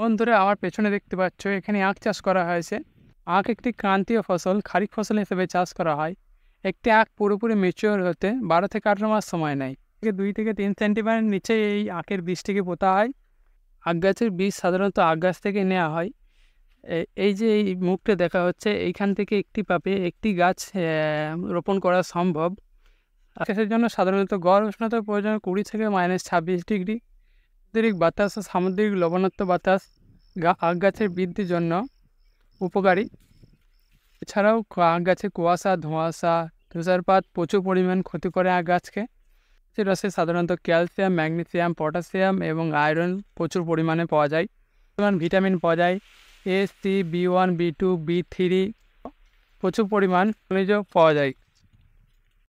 বন্ধুরা আমার পেছনে দেখতে পাচ্ছ এখানে আখ চাষ করা হয়েছে আখ একটি ক্রান্তীয় ফসল খারিফ ফসল হিসেবে চাষ করা হয় একটি আখ পুরোপুরি মেচিওর হতে বারো থেকে আঠারো মাস সময় নেয় দুই থেকে তিন সেন্টিমিটার নিচে এই আখের বীজটিকে পোতা হয় আখ গাছের বীজ সাধারণত আখ গাছ থেকে নেওয়া হয় এই যে এই মুখটা দেখা হচ্ছে এইখান থেকে একটি পাপে একটি গাছ রোপণ করা সম্ভব আকাশের জন্য সাধারণত গড় উষ্ণতার প্রয়োজন কুড়ি থেকে মাইনাস ছাব্বিশ ডিগ্রি সামুদ্রিক বাতাস ও সামুদ্রিক লবণাক্ত বাতাস আখ গাছের বৃদ্ধির জন্য উপকারী এছাড়াও আখ গাছে কুয়াশা ধোঁয়াশা তুষারপাত প্রচুর পরিমাণ ক্ষতি করে আখ গাছকে যে রসে সাধারণত ক্যালসিয়াম ম্যাগনেসিয়াম পটাশিয়াম এবং আয়রন প্রচুর পরিমাণে পাওয়া যায় পরিমাণ ভিটামিন পাওয়া যায় A C B one B two B three প্রচুর পরিমাণ খনিজ পাওয়া যায়